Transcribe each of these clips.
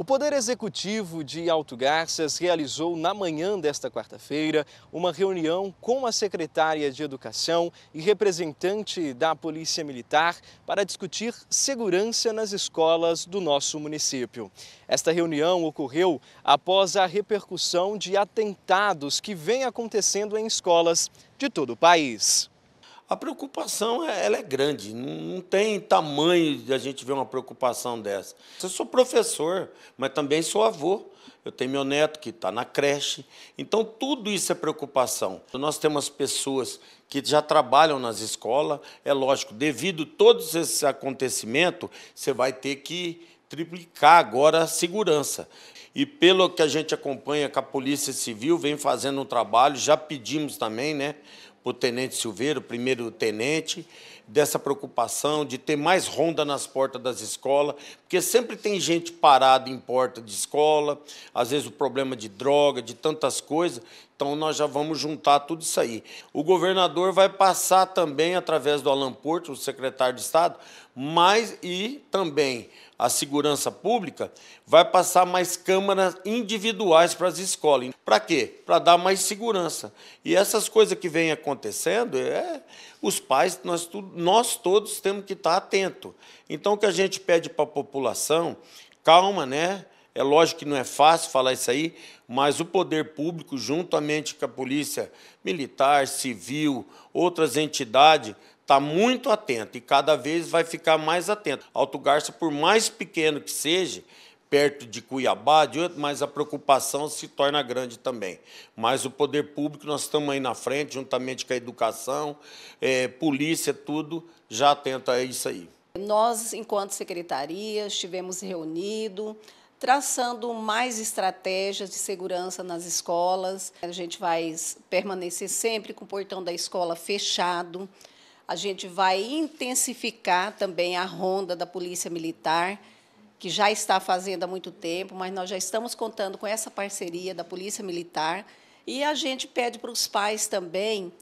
O Poder Executivo de Alto Garças realizou na manhã desta quarta-feira uma reunião com a secretária de Educação e representante da Polícia Militar para discutir segurança nas escolas do nosso município. Esta reunião ocorreu após a repercussão de atentados que vem acontecendo em escolas de todo o país a preocupação é, ela é grande, não, tem tamanho de a gente ver uma preocupação dessa. Eu sou professor, mas também sou avô. Eu tenho meu neto que está na creche. Então, tudo isso é preocupação. Nós temos pessoas que já trabalham nas escolas. É lógico, devido a todos esses acontecimentos, você vai ter que triplicar agora a segurança. E pelo que a gente acompanha com a Polícia Civil vem fazendo um trabalho, já pedimos também, né? para o tenente Silveiro, primeiro tenente, dessa preocupação de ter mais ronda nas portas das escolas, porque sempre tem gente parada em porta de escola, às vezes o problema de droga, de tantas coisas. Então nós já vamos juntar tudo isso aí. O governador vai passar também através do Alan Porto, o secretário de Estado, mas e também a segurança pública vai passar mais câmaras individuais para as escolas. Para quê? Para dar mais segurança. E essas coisas que vêm acontecendo acontecendo, é, os pais, nós, nós todos temos que estar atentos. Então, o que a gente pede para a população, calma, né? É lógico que não é fácil falar isso aí, mas o poder público, juntamente com a polícia militar, civil, outras entidades, está muito atento e cada vez vai ficar mais atento. Alto Garça, por mais pequeno que seja, perto de Cuiabá, de outro, mas a preocupação se torna grande também. Mas o poder público, nós estamos aí na frente, juntamente com a educação, é, polícia, tudo, já atenta a isso aí. Nós, enquanto secretaria, estivemos reunidos, traçando mais estratégias de segurança nas escolas. A gente vai permanecer sempre com o portão da escola fechado. A gente vai intensificar também a ronda da Polícia Militar que já está fazendo há muito tempo, mas nós já estamos contando com essa parceria da Polícia Militar. E a gente pede para os pais também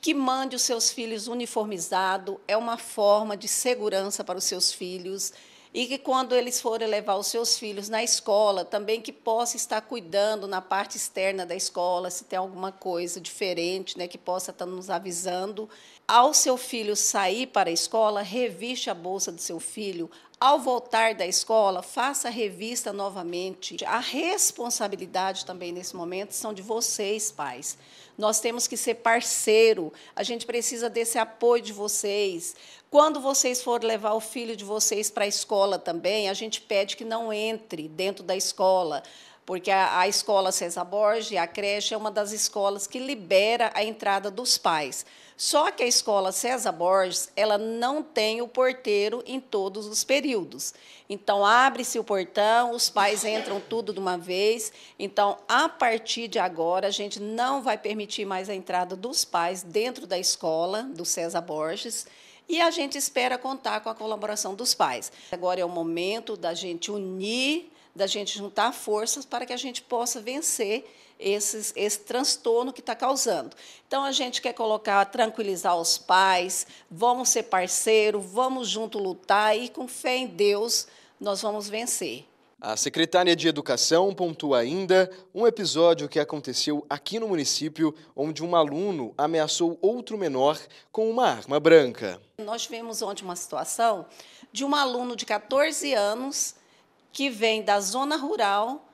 que mande os seus filhos uniformizados, é uma forma de segurança para os seus filhos. E que quando eles forem levar os seus filhos na escola, também que possa estar cuidando na parte externa da escola, se tem alguma coisa diferente, né, que possa estar nos avisando. Ao seu filho sair para a escola, reviste a bolsa do seu filho, ao voltar da escola, faça a revista novamente. A responsabilidade também nesse momento são de vocês, pais. Nós temos que ser parceiro. A gente precisa desse apoio de vocês. Quando vocês forem levar o filho de vocês para a escola também, a gente pede que não entre dentro da escola porque a, a escola César Borges, a creche, é uma das escolas que libera a entrada dos pais. Só que a escola César Borges, ela não tem o porteiro em todos os períodos. Então, abre-se o portão, os pais entram tudo de uma vez. Então, a partir de agora, a gente não vai permitir mais a entrada dos pais dentro da escola do César Borges. E a gente espera contar com a colaboração dos pais. Agora é o momento da gente unir da gente juntar forças para que a gente possa vencer esses, esse transtorno que está causando. Então, a gente quer colocar, tranquilizar os pais, vamos ser parceiro, vamos junto lutar e, com fé em Deus, nós vamos vencer. A secretária de Educação pontua ainda um episódio que aconteceu aqui no município, onde um aluno ameaçou outro menor com uma arma branca. Nós tivemos ontem uma situação de um aluno de 14 anos que vem da zona rural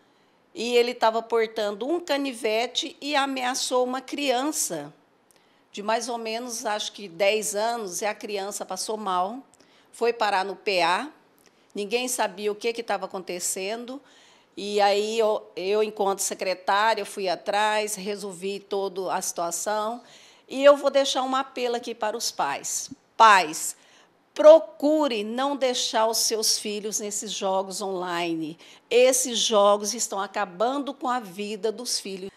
e ele estava portando um canivete e ameaçou uma criança de mais ou menos, acho que 10 anos, e a criança passou mal, foi parar no PA, ninguém sabia o que estava acontecendo, e aí eu, eu, enquanto secretária, fui atrás, resolvi toda a situação, e eu vou deixar um apelo aqui para os pais. Pais, Procure não deixar os seus filhos nesses jogos online. Esses jogos estão acabando com a vida dos filhos.